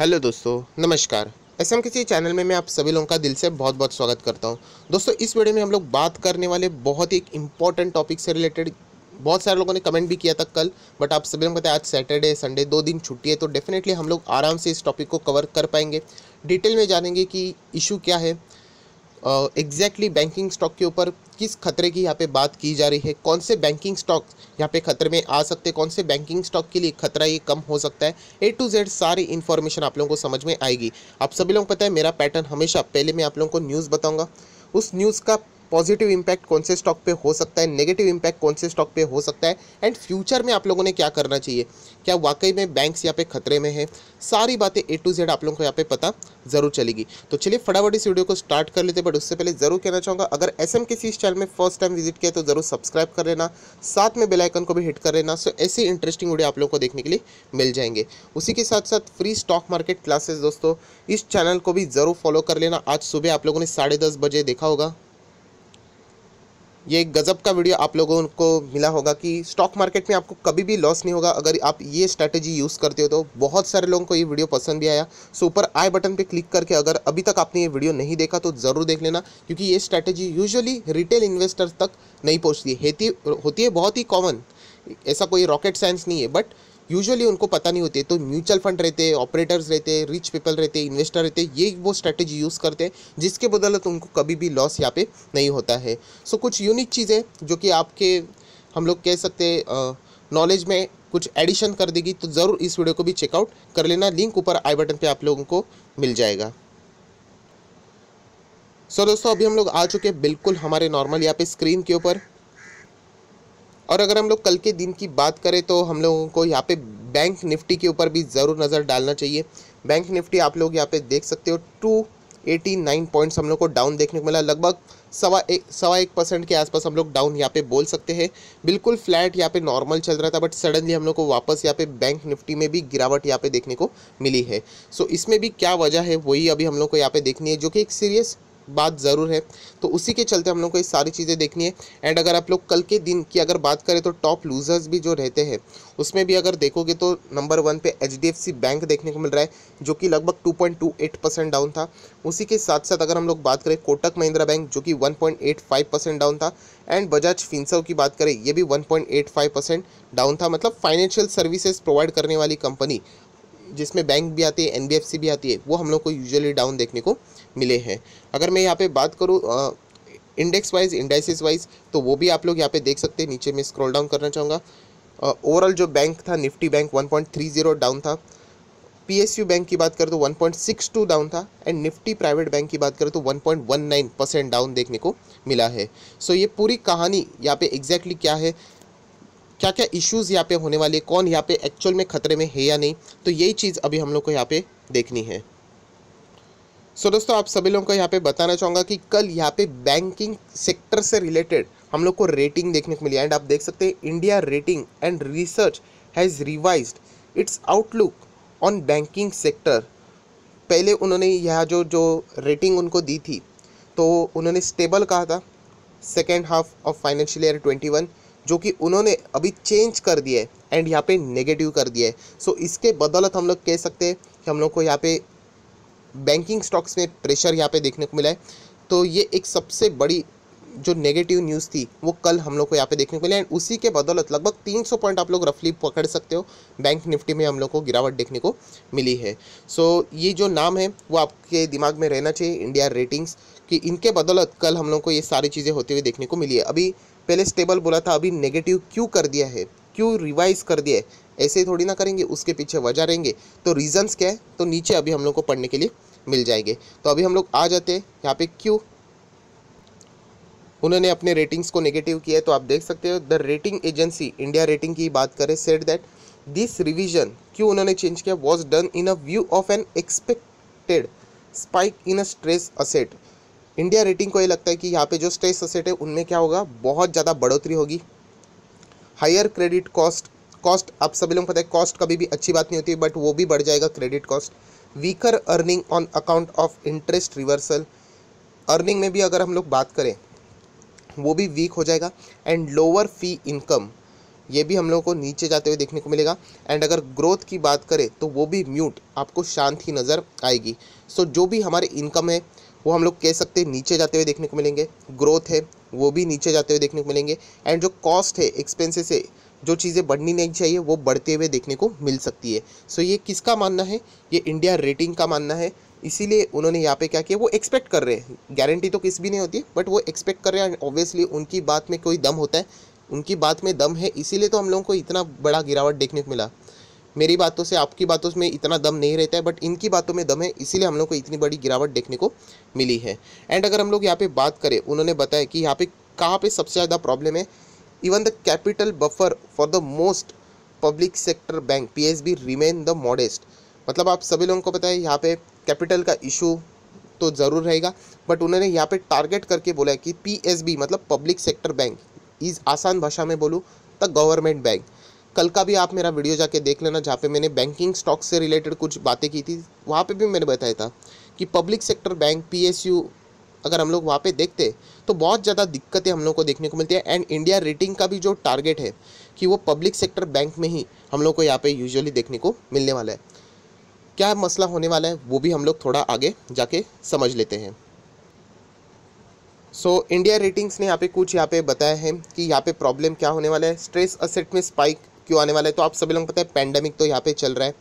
hello दोस्तों नमस्कार S M किसी चैनल में मैं आप सभी लोगों का दिल से बहुत बहुत स्वागत करता हूं दोस्तों इस वीडियो में हम लोग बात करने वाले बहुत ही एक इम्पॉर्टेंट टॉपिक से रिलेटेड बहुत सारे लोगों ने कमेंट भी किया था कल बट आप सभी लोगों को आज सैटरडे संडे दो दिन छुट्टी है तो डेफिनेटली हम लोग आराम से इस टॉपिक को कवर कर पाएंगे डिटेल में जानेंगे कि इशू क्या है एग्जैक्टली बैंकिंग स्टॉक के ऊपर किस खतरे की यहाँ पे बात की जा रही है कौन से बैंकिंग स्टॉक यहाँ पे खतरे में आ सकते हैं कौन से बैंकिंग स्टॉक के लिए खतरा ये कम हो सकता है ए टू जेड सारी इन्फॉर्मेशन आप लोगों को समझ में आएगी आप सभी लोग पता है मेरा पैटर्न हमेशा पहले मैं आप लोगों को न्यूज़ बताऊँगा उस न्यूज़ का पॉजिटिव इम्पैक्ट कौन से स्टॉक पे हो सकता है नेगेटिव इम्पैक्ट कौन से स्टॉक पे हो सकता है एंड फ्यूचर में आप लोगों ने क्या करना चाहिए क्या वाकई में बैंक्स यहाँ पे खतरे में है सारी बातें ए टू जेड आप लोगों को यहाँ पे पता ज़रूर चलेगी तो चलिए फटाफट इस वीडियो को स्टार्ट कर लेते हैं बट उससे पहले ज़रूर कहना चाहूँगा अगर एस एम इस चैनल में फर्स्ट टाइम विजिट किया तो ज़रूर सब्सक्राइब कर लेना साथ में बेलाइकन को भी हिट कर लेना सो ऐसी इंटरेस्टिंग वीडियो आप लोग को देखने के लिए मिल जाएंगे उसी के साथ साथ फ्री स्टॉक मार्केट क्लासेस दोस्तों इस चैनल को भी ज़रूर फॉलो कर लेना आज सुबह आप लोगों ने साढ़े दस बजे देखा होगा ये गज़ब का वीडियो आप लोगों को मिला होगा कि स्टॉक मार्केट में आपको कभी भी लॉस नहीं होगा अगर आप ये स्ट्रैटेजी यूज़ करते हो तो बहुत सारे लोगों को ये वीडियो पसंद भी आया सो ऊपर आई बटन पे क्लिक करके अगर अभी तक आपने ये वीडियो नहीं देखा तो ज़रूर देख लेना क्योंकि ये स्ट्रैटेजी यूजली रिटेल इन्वेस्टर्स तक नहीं पहुँचती होती है बहुत ही कॉमन ऐसा कोई रॉकेट साइंस नहीं है बट यूजुअली उनको पता नहीं होती तो म्यूचुअल फंड रहते ऑपरेटर्स रहते रिच पीपल रहते इन्वेस्टर रहते ये वो स्ट्रैटेजी यूज़ करते हैं जिसके बदौलत उनको कभी भी लॉस यहाँ पे नहीं होता है सो so, कुछ यूनिक चीज़ें जो कि आपके हम लोग कह सकते हैं नॉलेज में कुछ एडिशन कर देगी तो ज़रूर इस वीडियो को भी चेकआउट कर लेना लिंक ऊपर आई बटन पर आप लोगों को मिल जाएगा सो so, दोस्तों अभी हम लोग आ चुके हैं बिल्कुल हमारे नॉर्मल यहाँ पे स्क्रीन के ऊपर और अगर हम लोग कल के दिन की बात करें तो हम लोगों को यहाँ पे बैंक निफ्टी के ऊपर भी ज़रूर नज़र डालना चाहिए बैंक निफ्टी आप लोग यहाँ पे देख सकते हो टू एटी नाइन पॉइंट्स हम लोग को डाउन देखने को मिला लगभग सवा एक सवा एक परसेंट के आसपास हम लोग डाउन यहाँ पे बोल सकते हैं बिल्कुल फ्लैट यहाँ पे नॉर्मल चल रहा था बट सडनली हम लोग को वापस यहाँ पे बैंक निफ्टी में भी गिरावट यहाँ पे देखने को मिली है सो so, इसमें भी क्या वजह है वही अभी हम लोग को यहाँ पे देखनी है जो कि एक सीरियस बात ज़रूर है तो उसी के चलते हम लोग को ये सारी चीज़ें देखनी है एंड अगर आप लोग कल के दिन की अगर बात करें तो टॉप लूज़र्स भी जो रहते हैं उसमें भी अगर देखोगे तो नंबर वन पे एच बैंक देखने को मिल रहा है जो कि लगभग 2.28 परसेंट डाउन था उसी के साथ साथ अगर हम लोग बात करें कोटक महिंद्रा बैंक जो कि वन परसेंट डाउन था एंड बजाज फिंसव की बात करें ये भी वन परसेंट डाउन था मतलब फाइनेंशियल सर्विसेज प्रोवाइड करने वाली कंपनी जिसमें बैंक भी आती है एन भी आती है वो हम लोग को यूजुअली डाउन देखने को मिले हैं अगर मैं यहाँ पे बात करूँ इंडेक्स वाइज इंडाइसिस वाइज तो वो भी आप लोग यहाँ पे देख सकते हैं नीचे मैं स्क्रॉल डाउन करना चाहूँगा ओवरऑल जो बैंक था निफ्टी बैंक जीरो डाउन था यू बैंक की बात करें तो टू डाउन था एंड निफ्टी प्राइवेट बैंक की बात करें तो नाइन परसेंट डाउन देखने को मिला है सो so ये पूरी कहानी यहाँ पे एग्जैक्टली क्या है क्या क्या इश्यूज़ यहाँ पे होने वाले कौन यहाँ पे एक्चुअल में खतरे में है या नहीं तो यही चीज़ अभी हम लोग को यहाँ पे देखनी है सो so, दोस्तों आप सभी लोगों को यहाँ पे बताना चाहूँगा कि कल यहाँ पे बैंकिंग सेक्टर से रिलेटेड हम लोग को रेटिंग देखने को मिली एंड आप देख सकते हैं India rating and research has revise its outlook on banking sector पहले उन्होंने यह जो जो रेटिंग उनको दी थी तो उन्होंने स्टेबल कहा था second half of financial year twenty one जो कि उन्होंने अभी चेंज कर दिया है एंड यहाँ पे नेगेटिव कर दिया है सो so, इसके बदौलत हम लोग कह सकते हैं कि हम लोग को यहाँ पे बैंकिंग स्टॉक्स में प्रेशर यहाँ पे देखने को मिला है तो ये एक सबसे बड़ी जो नेगेटिव न्यूज़ थी वो कल हम लोग को यहाँ पे देखने को मिली एंड उसी के बदौलत लगभग 300 पॉइंट आप लोग रफली पकड़ सकते हो बैंक निफ्टी में हम लोग को गिरावट देखने को मिली है सो so, ये जो नाम है वो आपके दिमाग में रहना चाहिए इंडिया रेटिंग्स कि इनके बदौलत कल हम लोग को ये सारी चीज़ें होते हुए देखने को मिली है अभी पहले स्टेबल बोला था अभी नेगेटिव क्यों कर दिया है क्यों रिवाइज कर दिया है ऐसे थोड़ी ना करेंगे उसके पीछे वजह रहेंगे तो रीज़न्स क्या है तो नीचे अभी हम लोग को पढ़ने के लिए मिल जाएंगे तो अभी हम लोग आ जाते हैं यहाँ पे क्यों उन्होंने अपने रेटिंग्स को नेगेटिव किया है तो आप देख सकते हो the rating agency India rating की बात करें सेट दैट दिस रिविजन क्यों उन्होंने चेंज किया was done in a view of an expected spike in a stress asset India rating को ये लगता है कि यहाँ पे जो स्टेट असेट है उनमें क्या होगा बहुत ज़्यादा बढ़ोतरी होगी हायर क्रेडिट कॉस्ट कॉस्ट आप सभी लोग पता है कॉस्ट कभी भी अच्छी बात नहीं होती बट वो भी बढ़ जाएगा credit cost weaker earning on account of interest reversal earning में भी अगर हम लोग बात करें वो भी वीक हो जाएगा एंड लोअर फी इनकम ये भी हम लोगों को नीचे जाते हुए देखने को मिलेगा एंड अगर ग्रोथ की बात करें तो वो भी म्यूट आपको शांत ही नज़र आएगी सो so, जो भी हमारे इनकम है वो हम लोग कह सकते हैं नीचे जाते हुए देखने को मिलेंगे ग्रोथ है वो भी नीचे जाते हुए देखने को मिलेंगे एंड जो कॉस्ट है एक्सपेंसेस है जो चीज़ें बढ़नी नहीं चाहिए वो बढ़ते हुए देखने को मिल सकती है सो so, ये किसका मानना है ये इंडिया रेटिंग का मानना है इसीलिए उन्होंने यहाँ पे क्या किया वो एक्सपेक्ट कर रहे हैं गारंटी तो किस भी नहीं होती बट वो एक्सपेक्ट कर रहे हैं ऑब्वियसली उनकी बात में कोई दम होता है उनकी बात में दम है इसीलिए तो हम लोगों को इतना बड़ा गिरावट देखने को मिला मेरी बातों से आपकी बातों में इतना दम नहीं रहता है बट इनकी बातों में दम है इसीलिए हम लोग को इतनी बड़ी गिरावट देखने को मिली है एंड अगर हम लोग यहाँ पे बात करें उन्होंने बताया कि यहाँ पे कहाँ पे सबसे ज़्यादा प्रॉब्लम है even the capital buffer for the most public sector bank P remain the modest मतलब आप सभी लोगों को पता है यहाँ पे कैपिटल का इशू तो ज़रूर रहेगा बट उन्होंने यहाँ पे टारगेट करके बोला है कि पी मतलब पब्लिक सेक्टर बैंक इज़ आसान भाषा में बोलूँ द गवर्नमेंट बैंक कल का भी आप मेरा वीडियो जाके देख लेना जहाँ पे मैंने बैंकिंग स्टॉक से रिलेटेड कुछ बातें की थी वहाँ पे भी मैंने बताया था कि पब्लिक सेक्टर बैंक पीएसयू अगर हम लोग वहाँ पे देखते तो बहुत ज़्यादा दिक्कतें हम लोग को देखने को मिलती है एंड इंडिया रेटिंग का भी जो टारगेट है कि वो पब्लिक सेक्टर बैंक में ही हम लोग को यहाँ पर यूजली देखने को मिलने वाला है क्या मसला होने वाला है वो भी हम लोग थोड़ा आगे जाके समझ लेते हैं सो इंडिया रेटिंग्स ने यहाँ पे कुछ यहाँ पे बताया है कि यहाँ पे प्रॉब्लम क्या होने वाला है स्ट्रेस असेट में स्पाइक क्यों आने वाला है तो आप सभी लोग पता है पैंडेमिक तो यहाँ पे चल रहा है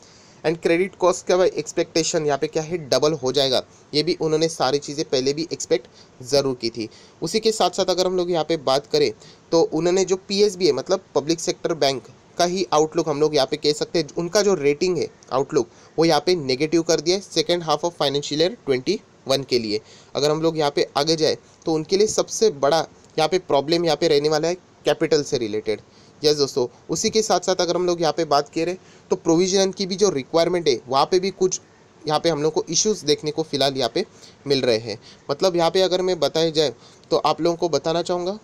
एंड क्रेडिट कॉस्ट का एक्सपेक्टेशन यहाँ पे क्या है डबल हो जाएगा ये भी उन्होंने सारी चीज़ें पहले भी एक्सपेक्ट ज़रूर की थी उसी के साथ साथ अगर हम लोग यहाँ पे बात करें तो उन्होंने जो पी है मतलब पब्लिक सेक्टर बैंक का ही आउटलुक हम लोग यहाँ पे कह सकते हैं उनका जो रेटिंग है आउटलुक वो यहाँ पे नेगेटिव कर दिया है second half of financial year twenty one के लिए अगर हम लोग यहाँ पे आगे जाए तो उनके लिए सबसे बड़ा यहाँ पे प्रॉब्लम यहाँ पे रहने वाला है कैपिटल से रिलेटेड यस दोस्तों उसी के साथ साथ अगर हम लोग यहाँ पे बात कर रहे तो प्रोविजन की भी जो रिक्वायरमेंट है वहाँ पे भी कुछ यहाँ पे हम लोग को इश्यूज देखने को फिलहाल यहाँ पे मिल रहे हैं मतलब यहाँ पे अगर मैं बताया जाए तो आप लोगों को बताना चाहूँगा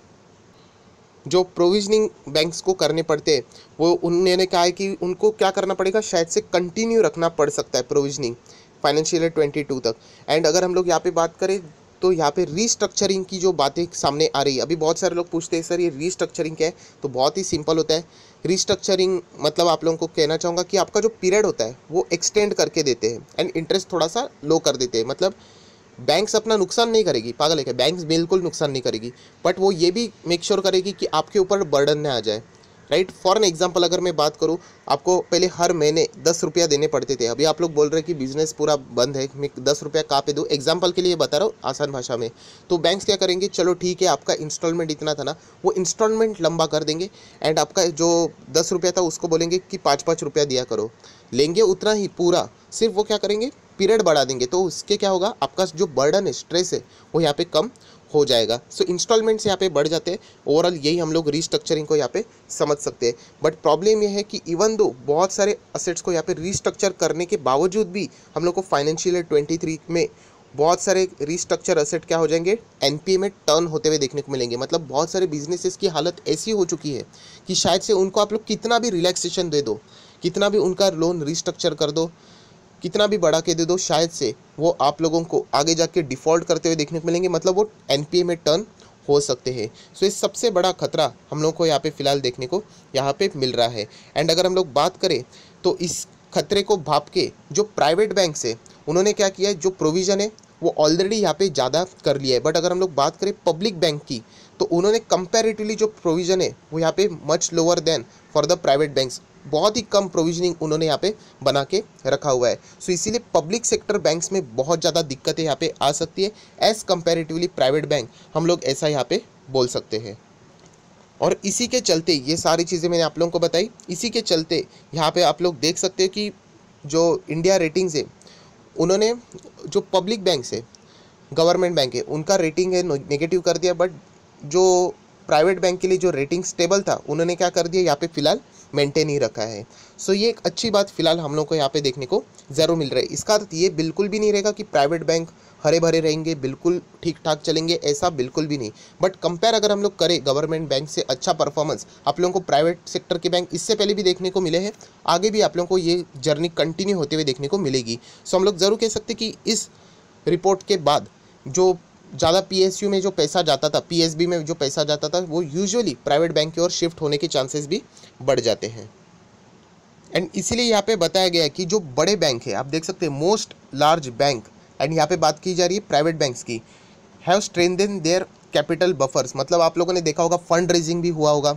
जो प्रोविजनिंग बैंक्स को करने पड़ते हैं वो उन्होंने कहा है कि उनको क्या करना पड़ेगा शायद से कंटिन्यू रखना पड़ सकता है provisioning financial year twenty two तक एंड अगर हम लोग यहाँ पे बात करें तो यहाँ पे रीस्ट्रक्चरिंग की जो बातें सामने आ रही है अभी बहुत सारे लोग पूछते हैं सर ये रीस्ट्रक्चरिंग क्या है तो बहुत ही सिंपल होता है रीस्ट्रक्चरिंग मतलब आप लोगों को कहना चाहूँगा कि आपका जो पीरियड होता है वो एक्सटेंड करके देते हैं एंड इंटरेस्ट थोड़ा सा लो कर देते हैं मतलब बैंक्स अपना नुकसान नहीं करेगी पागल है क्या बैंक्स बिल्कुल नुकसान नहीं करेगी बट वो ये भी मेक श्योर sure करेगी कि आपके ऊपर बर्डन ना आ जाए राइट फॉर एन एग्जाम्पल अगर मैं बात करूँ आपको पहले हर महीने दस रुपया देने पड़ते थे अभी आप लोग बोल रहे कि बिजनेस पूरा बंद है मैं दस रुपया कहाँ पे दूँ एग्जाम्पल के लिए बता रहा हूँ आसान भाषा में तो बैंक्स क्या करेंगे चलो ठीक है आपका इंस्टॉलमेंट इतना था ना वो इंस्टॉलमेंट लंबा कर देंगे एंड आपका जो दस रुपया था उसको बोलेंगे कि पाँच पाँच रुपया दिया करो लेंगे उतना ही पूरा सिर्फ वो क्या करेंगे पीरियड बढ़ा देंगे तो उसके क्या होगा आपका जो बर्डन है स्ट्रेस है वो यहाँ पे कम हो जाएगा सो इंस्टॉलमेंट्स यहाँ पे बढ़ जाते हैं ओवरऑल यही हम लोग रीस्ट्रक्चरिंग को यहाँ पे समझ सकते हैं बट प्रॉब्लम ये है कि इवन दो बहुत सारे असेट्स को यहाँ पे रीस्ट्रक्चर करने के बावजूद भी हम लोग को फाइनेंशियल ट्वेंटी थ्री में बहुत सारे रीस्ट्रक्चर असेट क्या हो जाएंगे एनपीए में टर्न होते हुए देखने को मिलेंगे मतलब बहुत सारे बिजनेसेस की हालत ऐसी हो चुकी है कि शायद से उनको आप लोग कितना भी रिलैक्सेशन दे दो कितना भी उनका लोन रीस्ट्रक्चर कर दो कितना भी बढ़ा के दे दो शायद से वो आप लोगों को आगे जाके डिफ़ॉल्ट करते हुए देखने को मिलेंगे मतलब वो एन में टर्न हो सकते हैं सो so, ये सबसे बड़ा खतरा हम लोग को यहाँ पे फ़िलहाल देखने को यहाँ पे मिल रहा है एंड अगर हम लोग बात करें तो इस खतरे को भाप के जो प्राइवेट बैंक से उन्होंने क्या किया है जो प्रोविज़न है वो ऑलरेडी यहाँ पे ज़्यादा कर लिया है बट अगर हम लोग बात करें पब्लिक बैंक की तो उन्होंने कंपेरेटिवली जो प्रोविज़न है वो यहाँ पे much lower than for the private banks बहुत ही कम प्रोविजनिंग उन्होंने यहाँ पे बना के रखा हुआ है सो so, इसीलिए पब्लिक सेक्टर बैंक्स में बहुत ज़्यादा दिक्कतें यहाँ पे आ सकती है एज़ कंपेरेटिवली प्राइवेट बैंक हम लोग ऐसा यहाँ पे बोल सकते हैं और इसी के चलते ये सारी चीज़ें मैंने आप लोगों को बताई इसी के चलते यहाँ पे आप लोग देख सकते हो कि जो इंडिया रेटिंग्स है उन्होंने जो पब्लिक बैंक है गवर्नमेंट बैंक है उनका रेटिंग है नेगेटिव कर दिया बट जो प्राइवेट बैंक के लिए जो रेटिंग स्टेबल था उन्होंने क्या कर दिया यहाँ पे फिलहाल मेंटेन ही रखा है सो ये एक अच्छी बात फिलहाल हम लोग को यहाँ पे देखने को ज़रूर मिल रहा है इसका अर्थ ये बिल्कुल भी नहीं रहेगा कि प्राइवेट बैंक हरे भरे रहेंगे बिल्कुल ठीक ठाक चलेंगे ऐसा बिल्कुल भी नहीं बट कंपेयर अगर हम लोग करें गवर्नमेंट बैंक से अच्छा परफॉर्मेंस आप लोगों को प्राइवेट सेक्टर के बैंक इससे पहले भी देखने को मिले हैं आगे भी आप लोगों को ये जर्नी कंटिन्यू होते हुए देखने को मिलेगी सो हम लोग ज़रूर कह सकते कि इस रिपोर्ट के बाद जो ज़्यादा पीएसयू में जो पैसा जाता था पीएसबी में जो पैसा जाता था वो यूजुअली प्राइवेट बैंक की ओर शिफ्ट होने के चांसेस भी बढ़ जाते हैं एंड इसीलिए यहाँ पे बताया गया कि जो बड़े बैंक है आप देख सकते हैं मोस्ट लार्ज बैंक एंड यहाँ पे बात की जा रही है प्राइवेट बैंक्स की have strengthen their capital buffers मतलब आप लोगों ने देखा होगा फंड रेजिंग भी हुआ होगा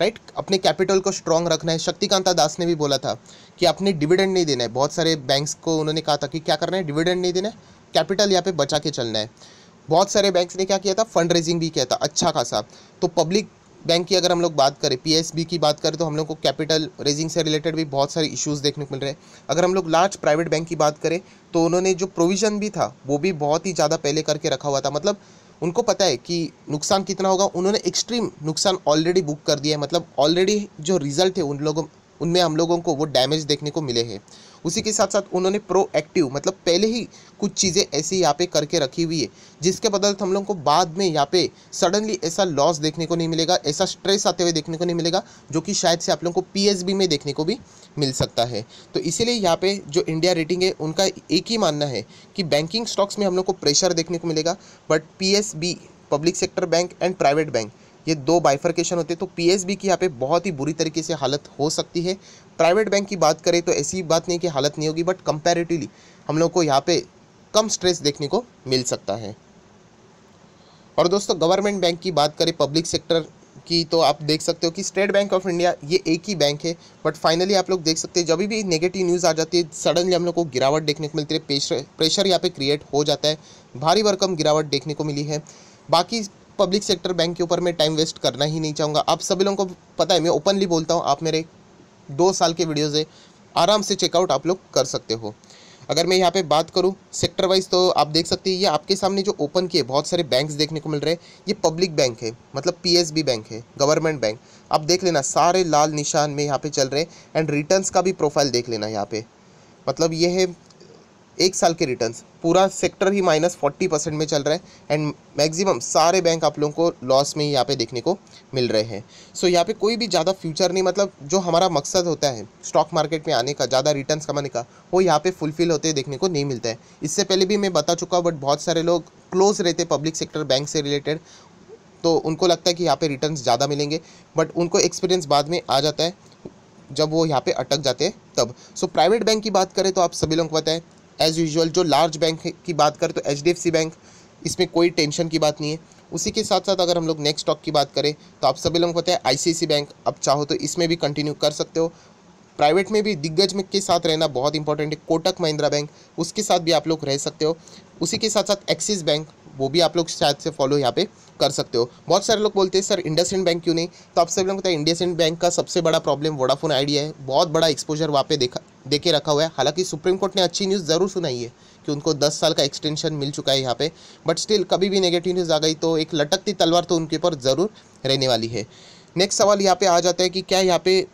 राइट अपने कैपिटल को स्ट्रॉन्ग रखना है शक्तिकांता दास ने भी बोला था कि आपने डिविडेंड नहीं देना है बहुत सारे बैंक्स को उन्होंने कहा था कि क्या करना है डिविडेंड नहीं देना है कैपिटल यहाँ पे बचा के चलना है बहुत सारे बैंक्स ने क्या किया था फंड रेजिंग भी किया था अच्छा खासा तो पब्लिक बैंक की अगर हम लोग बात करें पीएसबी की बात करें तो हम लोग को कैपिटल रेजिंग से रिलेटेड भी बहुत सारे इश्यूज देखने को मिल रहे हैं अगर हम लोग लार्ज प्राइवेट बैंक की बात करें तो उन्होंने जो प्रोविज़न भी था वो भी बहुत ही ज़्यादा पहले करके रखा हुआ था मतलब उनको पता है कि नुकसान कितना होगा उन्होंने एक्सट्रीम नुकसान ऑलरेडी बुक कर दिया है मतलब ऑलरेडी जो रिजल्ट है उन लोगों उनमें हम लोगों को वो डैमेज देखने को मिले हैं उसी के साथ साथ उन्होंने प्रोएक्टिव मतलब पहले ही कुछ चीज़ें ऐसी यहाँ पे करके रखी हुई है जिसके बदलते हम लोगों को बाद में यहाँ पे सडनली ऐसा लॉस देखने को नहीं मिलेगा ऐसा स्ट्रेस आते हुए देखने को नहीं मिलेगा जो कि शायद से आप लोगों को पीएसबी में देखने को भी मिल सकता है तो इसीलिए यहाँ पे जो इंडिया रेटिंग है उनका एक ही मानना है कि बैंकिंग स्टॉक्स में हम लोग को प्रेशर देखने को मिलेगा but P public sector bank and private bank ये दो बाइफर्केशन होते हैं तो पीएसबी की यहाँ पे बहुत ही बुरी तरीके से हालत हो सकती है प्राइवेट बैंक की बात करें तो ऐसी बात नहीं कि हालत नहीं होगी बट कंपेरेटिवली हम लोग को यहाँ पे कम स्ट्रेस देखने को मिल सकता है और दोस्तों गवर्नमेंट बैंक की बात करें पब्लिक सेक्टर की तो आप देख सकते हो कि स्टेट बैंक ऑफ इंडिया ये एक ही बैंक है बट फाइनली आप लोग देख सकते हैं जब भी नेगेटिव न्यूज़ आ जाती है सडनली हम लोग को गिरावट देखने को मिलती है प्रेशर प्रेशर यहाँ पे क्रिएट हो जाता है भारी भरकम गिरावट देखने को मिली है बाकी पब्लिक सेक्टर बैंक के ऊपर मैं टाइम वेस्ट करना ही नहीं चाहूँगा आप सभी लोगों को पता है मैं ओपनली बोलता हूँ आप मेरे दो साल के वीडियोज़ है आराम से चेकआउट आप लोग कर सकते हो अगर मैं यहाँ पे बात करूँ सेक्टर वाइज तो आप देख सकते हैं ये आपके सामने जो ओपन किए बहुत सारे बैंक्स देखने को मिल रहे हैं ये पब्लिक बैंक है मतलब पीएसबी बैंक है गवर्नमेंट बैंक आप देख लेना सारे लाल निशान में यहाँ पे चल रहे हैं एंड रिटर्न्स का भी प्रोफाइल देख लेना यहाँ पे मतलब ये है एक साल के रिटर्न्स पूरा सेक्टर ही माइनस फोर्टी परसेंट में चल रहा है एंड मैक्सिमम सारे बैंक आप लोगों को लॉस में यहाँ पे देखने को मिल रहे हैं सो so, यहाँ पे कोई भी ज़्यादा फ्यूचर नहीं मतलब जो हमारा मकसद होता है स्टॉक मार्केट में आने का ज़्यादा रिटर्न कमाने का वो यहाँ पर फुलफिल होते देखने को नहीं मिलता है इससे पहले भी मैं बता चुका हूँ बट बहुत सारे लोग क्लोज रहते पब्लिक सेक्टर बैंक से रिलेटेड तो उनको लगता है कि यहाँ पर रिटर्न ज़्यादा मिलेंगे बट उनको एक्सपीरियंस बाद में आ जाता है जब वो यहाँ पे अटक जाते हैं तब सो प्राइवेट बैंक की बात करें तो आप सभी लोगों को पता है एज़ यूजल जो लार्ज बैंक की बात करें तो एच बैंक इसमें कोई टेंशन की बात नहीं है उसी के साथ साथ अगर हम लोग नेक्स्ट स्टॉक की बात करें तो आप सभी लोगों को पता है आईसीआईसी बैंक आप चाहो तो इसमें भी कंटिन्यू कर सकते हो प्राइवेट में भी दिग्गज में के साथ रहना बहुत इंपॉर्टेंट है कोटक महिंद्रा बैंक उसके साथ भी आप लोग रह सकते हो उसी के साथ साथ एक्सिस बैंक वो भी आप लोग शायद से फॉलो यहाँ पे कर सकते हो बहुत सारे लोग बोलते हैं सर इंडस इंड बैंक क्यों नहीं तो आप सभी लोग पता है इंडस इंड बैंक का सबसे बड़ा प्रॉब्लम वोडाफोन आइडिया है बहुत बड़ा एक्सपोजर वहाँ पे देखा देखे रखा हुआ है हालांकि सुप्रीम कोर्ट ने अच्छी न्यूज़ ज़रूर सुनाई है कि उनको दस साल का एक्सटेंशन मिल चुका है यहाँ पे बट स्टिल कभी भी नेगेटिव न्यूज़ आ गई तो एक लटकती तलवार तो उनके ऊपर ज़रूर रहने वाली है नेक्स्ट सवाल यहाँ पे आ जाता है कि क्या यहाँ पे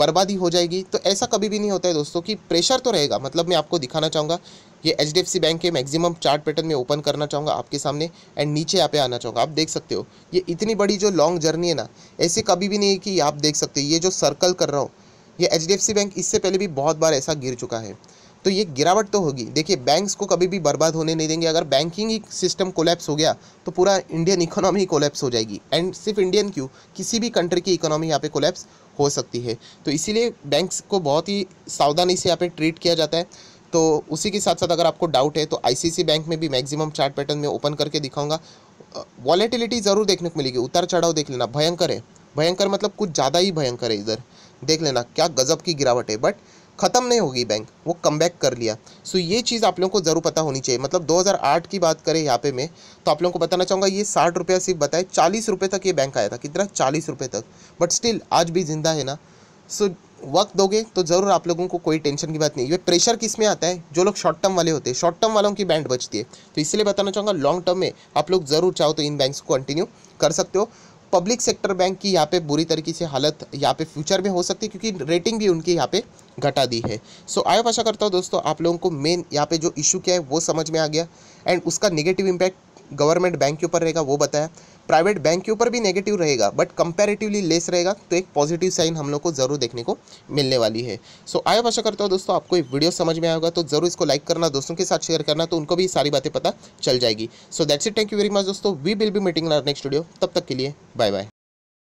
बर्बादी हो जाएगी तो ऐसा कभी भी नहीं होता है दोस्तों कि प्रेशर तो रहेगा मतलब मैं आपको दिखाना चाहूँगा ये एच बैंक के मैक्सिमम चार्ट पैटर्न में ओपन करना चाहूँगा आपके सामने एंड नीचे यहाँ पे आना चाहूँगा आप देख सकते हो ये इतनी बड़ी जो लॉन्ग जर्नी है ना ऐसे कभी भी नहीं है कि आप देख सकते हो ये जो सर्कल कर रहा हूँ ये एच बैंक इससे पहले भी बहुत बार ऐसा गिर चुका है तो ये गिरावट तो होगी देखिए बैंक्स को कभी भी बर्बाद होने नहीं देंगे अगर बैंकिंग ही सिस्टम कोलैप्स हो गया तो पूरा इंडियन इकोनॉमी कोलैप्स हो जाएगी एंड सिर्फ इंडियन क्यों किसी भी कंट्री की इकोनॉमी यहाँ पे कोलैप्स हो सकती है तो इसीलिए बैंक्स को बहुत ही सावधानी से यहाँ पे ट्रीट किया जाता है तो उसी के साथ साथ अगर आपको डाउट है तो आईसीसी बैंक में भी मैक्सिमम चार्ट पैटर्न में ओपन करके दिखाऊंगा वॉलेटिलिटी ज़रूर देखने को मिलेगी उतार चढ़ाव देख लेना भयंकर है भयंकर मतलब कुछ ज़्यादा ही भयंकर है इधर देख लेना क्या गजब की गिरावट है बट ख़त्म नहीं होगी बैंक वो कम कर लिया सो ये चीज़ आप लोगों को ज़रूर पता होनी चाहिए मतलब 2008 की बात करें यहाँ पे मैं तो आप लोगों को बताना चाहूँगा ये साठ रुपया सिर्फ बताए चालीस रुपये तक ये बैंक आया था कितना चालीस रुपये तक बट स्टिल आज भी ज़िंदा है ना सो so, वक्त दोगे तो ज़रूर आप लोगों को कोई टेंशन की बात नहीं ये प्रेशर किस में आता है जो लोग शॉर्ट टर्म वाले होते हैं शॉर्ट टर्म वालों की बैंड बचती है तो इसलिए बताना चाहूँगा लॉन्ग टर्म में आप लोग ज़रूर चाहो तो इन बैंक्स को कंटिन्यू कर सकते हो पब्लिक सेक्टर बैंक की यहाँ पे बुरी तरीके से हालत यहाँ पे फ्यूचर में हो सकती है क्योंकि रेटिंग भी उनकी यहाँ पे घटा दी है सो आयो आशा करता हूँ दोस्तों आप लोगों को मेन यहाँ पे जो इशू क्या है वो समझ में आ गया एंड उसका नेगेटिव इम्पैक्ट गवर्नमेंट बैंक के ऊपर रहेगा वो बताया प्राइवेट बैंक के ऊपर भी नेगेटिव रहेगा बट कंपैरेटिवली लेस रहेगा तो एक पॉजिटिव साइन हम लोग को जरूर देखने को मिलने वाली है सो आया आशा करता हूँ दोस्तों आपको ये वीडियो समझ में आएगा तो जरूर इसको लाइक करना दोस्तों के साथ शेयर करना तो उनको भी सारी बातें पता चल जाएगी so that's it thank you very much दोस्तों we will be meeting next video तब तक के लिए बाय बाय